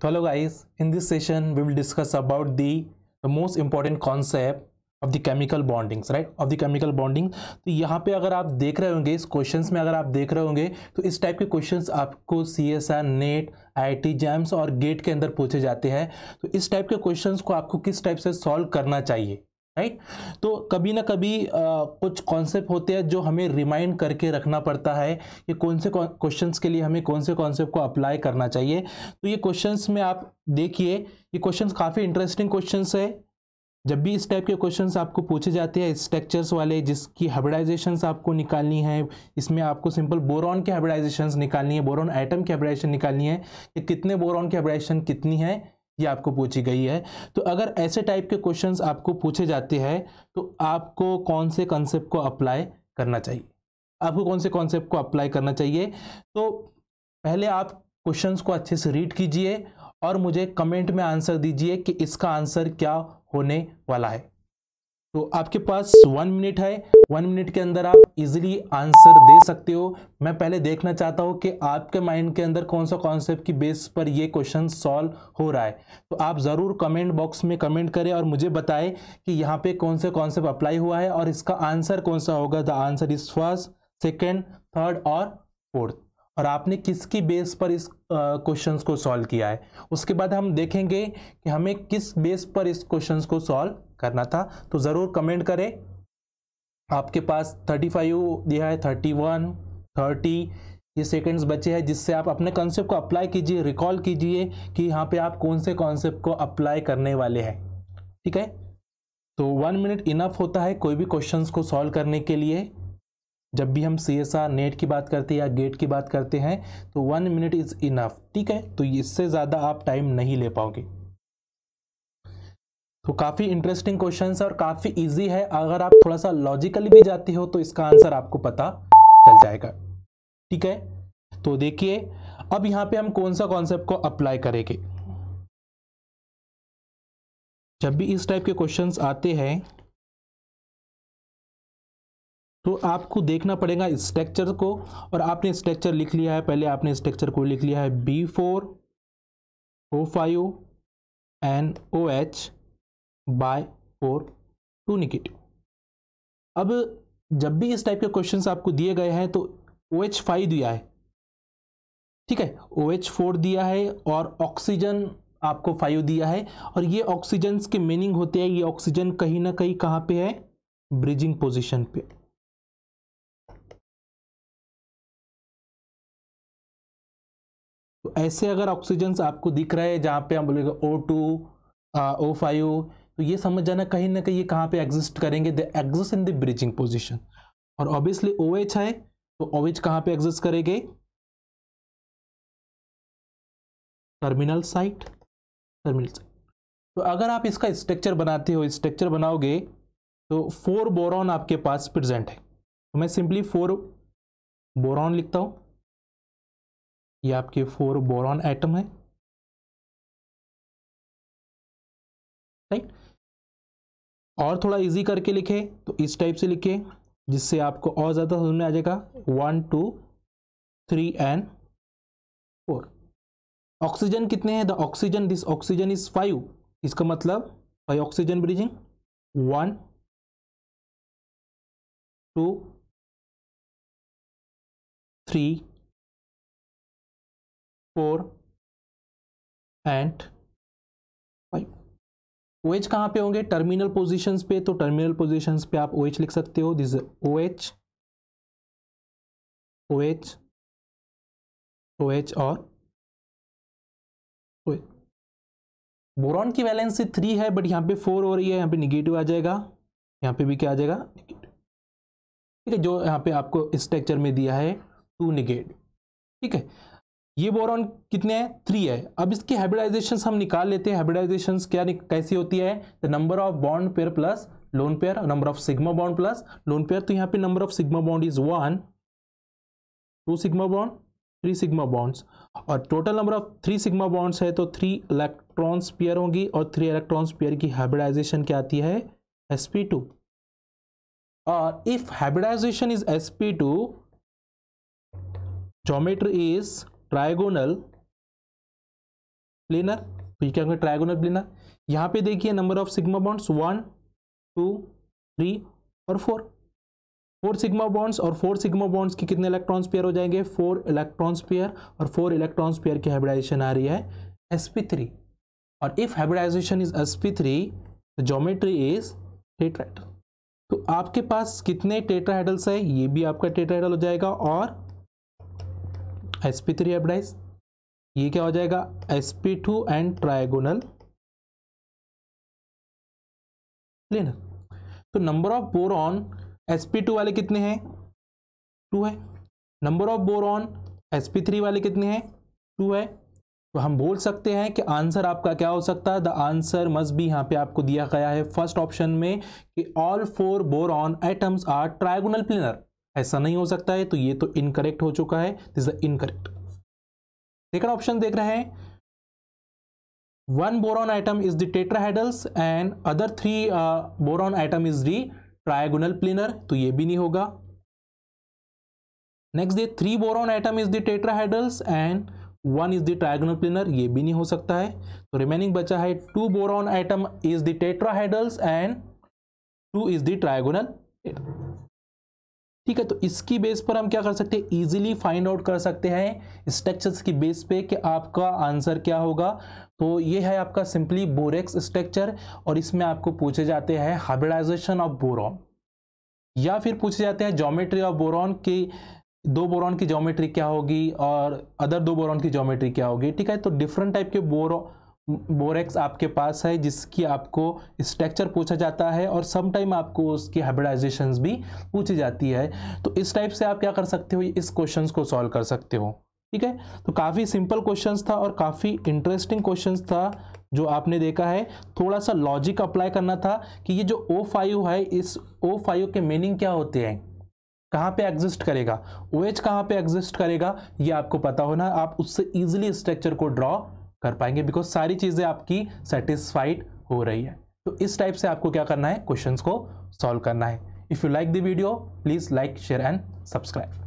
तो hello guys in this session we will discuss about the the most important concept of the chemical bondings right of the chemical bonding तो यहाँ पे अगर आप देख रहे होंगे इस क्वेश्चन में अगर आप देख रहे होंगे तो इस टाइप के क्वेश्चन आपको C S R NET I T JAMs और गेट के अंदर पूछे जाते हैं तो इस टाइप के क्वेश्चन को आपको किस टाइप से सॉल्व करना चाहिए राइट तो कभी ना कभी आ, कुछ कॉन्सेप्ट होते हैं जो हमें रिमाइंड करके रखना पड़ता है कि कौन से क्वेश्चन के लिए हमें कौन से कॉन्सेप्ट को अप्लाई करना चाहिए तो ये क्वेश्चंस में आप देखिए ये क्वेश्चंस काफ़ी इंटरेस्टिंग क्वेश्चंस है जब भी इस टाइप के क्वेश्चंस आपको पूछे जाते हैं स्ट्रक्चर्स वाले जिसकी हेब्राइजेशन आपको निकालनी है इसमें आपको सिंपल बोरॉन के हेब्राइजेशन निकालनी है बोरॉन आइटम की हेब्राइजेशन निकालनी है कि कितने बोरॉन की हेब्राइजेशन कितनी है ये आपको पूछी गई है तो अगर ऐसे टाइप के क्वेश्चंस आपको पूछे जाते हैं तो आपको कौन से कॉन्सेप्ट को अप्लाई करना चाहिए आपको कौन से कॉन्सेप्ट को अप्लाई करना चाहिए तो पहले आप क्वेश्चंस को अच्छे से रीड कीजिए और मुझे कमेंट में आंसर दीजिए कि इसका आंसर क्या होने वाला है तो आपके पास वन मिनट है वन मिनट के अंदर आप इजीली आंसर दे सकते हो मैं पहले देखना चाहता हूँ कि आपके माइंड के अंदर कौन सा कॉन्सेप्ट की बेस पर ये क्वेश्चन सॉल्व हो रहा है तो आप ज़रूर कमेंट बॉक्स में कमेंट करें और मुझे बताएं कि यहाँ पे कौन सा कॉन्सेप्ट अप्लाई हुआ है और इसका आंसर कौन सा होगा the answer is first second third और फोर्थ और आपने किसकी बेस पर इस क्वेश्चन को सॉल्व किया है उसके बाद हम देखेंगे कि हमें किस बेस पर इस क्वेश्चन को सॉल्व करना था तो ज़रूर कमेंट करें आपके पास थर्टी फाइव दिया है थर्टी वन थर्टी ये सेकंड्स बचे हैं जिससे आप अपने कॉन्सेप्ट को अप्लाई कीजिए रिकॉल कीजिए कि यहाँ पे आप कौन से कॉन्सेप्ट को अप्लाई करने वाले हैं ठीक है तो वन मिनट इनफ होता है कोई भी क्वेश्चन को सॉल्व करने के लिए जब भी हम सी एस आर नेट की बात करते हैं या गेट की बात करते हैं तो वन मिनट इज़ इनफ ठीक है तो इससे ज़्यादा आप टाइम नहीं ले पाओगे तो काफ़ी इंटरेस्टिंग क्वेश्चन है और काफ़ी इजी है अगर आप थोड़ा सा लॉजिकली भी जाती हो तो इसका आंसर आपको पता चल जाएगा ठीक है तो देखिए अब यहां पे हम कौन सा कॉन्सेप्ट को अप्लाई करेंगे जब भी इस टाइप के क्वेश्चंस आते हैं तो आपको देखना पड़ेगा स्ट्रक्चर को और आपने स्ट्रक्चर लिख लिया है पहले आपने स्ट्रक्चर को लिख लिया है B four O five N O H by four two negative अब जब भी इस टाइप के क्वेश्चन आपको दिए गए हैं तो ओ एच फाइव दिया है ठीक है ओ एच फोर दिया है और ऑक्सीजन आपको फाइव दिया है और ये ऑक्सीजन के मीनिंग होते हैं ये ऑक्सीजन कहीं ना कहीं कहाँ पे है ब्रिजिंग पोजिशन पे तो ऐसे अगर ऑक्सीजन आपको दिख रहा है जहाँ पे हम बोलेगा ओ टू ओ फाइव तो ये समझ जाना कहीं ना कहीं ये कहाँ पे एग्जिस्ट करेंगे the exist in the bridging position और ऑब्वियसली ओ एच है तो ओ एच कहाँ पे एग्जिस्ट करेंगे टर्मिनल साइट टर्मिनल साइट तो अगर आप इसका स्ट्रक्चर बनाते हो स्ट्रक्चर बनाओगे तो फोर बोरॉन आपके पास प्रेजेंट है तो मैं सिंपली फोर बोरॉन लिखता हूँ ये आपके फोर बोरॉन एटम है राइट और थोड़ा इजी करके लिखे तो इस टाइप से लिखे जिससे आपको और ज़्यादा समझ में आ जाएगा one two three and four oxygen कितने हैं the oxygen this oxygen is five इसका मतलब five oxygen bridging one two three four and H कहाँ पे होंगे टर्मिनल पोजिशन पे तो टर्मिनल पोजिशन पे आप ओ एच लिख सकते हो this O O H H O H और बोरॉन की वैलेंसी थ्री है बट यहाँ पे फोर हो रही है यहाँ पे निगेटिव आ जाएगा यहाँ पे भी क्या आ जाएगा ठीक है जो यहाँ पे आपको स्ट्रक्चर में दिया है टू निगेटिव ठीक है ये बोरॉन कितने हैं थ्री है अब इसके हैबिडाइजेशन हम निकाल लेते हैं हैबिडाइजेशन क्या कैसी होती है the number of bond pair plus lone pair number of sigma bond plus lone pair तो यहाँ पे number of sigma bond is one two sigma bond three sigma bonds और total number of three sigma bonds है तो three electrons pair होंगी और three electrons pair की hybridisation क्या आती है एस पी टू और if hybridisation is S P two geometry is trigonal planar क्या होंगे ट्राइगोनल प्लेनर यहाँ पे देखिए number of sigma bonds one two three और फोर फोर सिग्मा बॉन्ड्स और फोर सिग्मा बॉन्ड्स के कितने इलेक्ट्रॉन्स पेयर हो जाएंगे फोर इलेक्ट्रॉन्स पेयर और फोर इलेक्ट्रॉन्स पेयर की हाइब्रिडाइजेशन आ रही है sp3 और इफ हाइब्रिडाइजेशन इज sp3 तो ज्योमेट्री इज टेट्राहेड्रल तो आपके पास कितने टेट्राहेड्रल्स है ये भी आपका टेट्राहेड्रल हो जाएगा और एस पी थ्री एपडाइज ये क्या हो जाएगा S P two and trigonal planar तो number of on S P two वाले कितने हैं टू है number of on S P three वाले कितने हैं टू है तो हम बोल सकते हैं कि आंसर आपका क्या हो सकता है द आंसर मस्ट भी यहाँ पे आपको दिया गया है फर्स्ट ऑप्शन में कि all four boron atoms are trigonal planar ऐसा नहीं हो सकता है तो ये तो इनकरेक्ट हो चुका है this the incorrect second option देख रहे हैं one boron atom is the tetrahedrals and other three boron atom is the trigonal planar तो ये भी नहीं होगा next they three boron atom is the tetrahedrals and one is the trigonal planar ये भी नहीं हो सकता है तो रिमेनिंग बचा है two boron atom is the tetrahedrals and two is the trigonal planar ठीक है तो इसकी बेस पर हम क्या कर सकते हैं इजीली फाइंड आउट कर सकते हैं स्ट्रक्चर्स की बेस पे कि आपका आंसर क्या होगा तो ये है आपका सिंपली बोरेक्स स्ट्रक्चर और इसमें आपको पूछे जाते हैं हाइब्रिडाइजेशन ऑफ बोरॉन या फिर पूछे जाते हैं जोमेट्री ऑफ बोरॉन के दो बोरॉन की जोमेट्री क्या होगी और अदर दो बोरॉन की ज्योमेट्री क्या होगी ठीक है तो डिफरेंट टाइप के बोरॉन बोरेक्स आपके पास है जिसकी आपको स्ट्रक्चर पूछा जाता है और समटाइम आपको उसकी हाइब्रिडाइजेशन भी पूछी जाती है तो इस टाइप से आप क्या कर सकते हो इस क्वेश्चन को सॉल्व कर सकते हो ठीक है तो काफ़ी सिंपल क्वेश्चन था और काफ़ी इंटरेस्टिंग क्वेश्चन था जो आपने देखा है थोड़ा सा लॉजिक अप्लाई करना था कि ये जो ओ फाइव है इस ओ फाइव के मीनिंग क्या होते हैं कहाँ पे एग्जिस्ट करेगा ओ एच कहाँ पे एग्जिस्ट करेगा ये आपको पता होना आप उससे ईजिली स्ट्रक्चर को ड्रॉ कर पाएंगे बिकॉज सारी चीज़ें आपकी सेटिस्फाइड हो रही है तो इस टाइप से आपको क्या करना है क्वेश्चंस को सॉल्व करना है if you like the video please like share and subscribe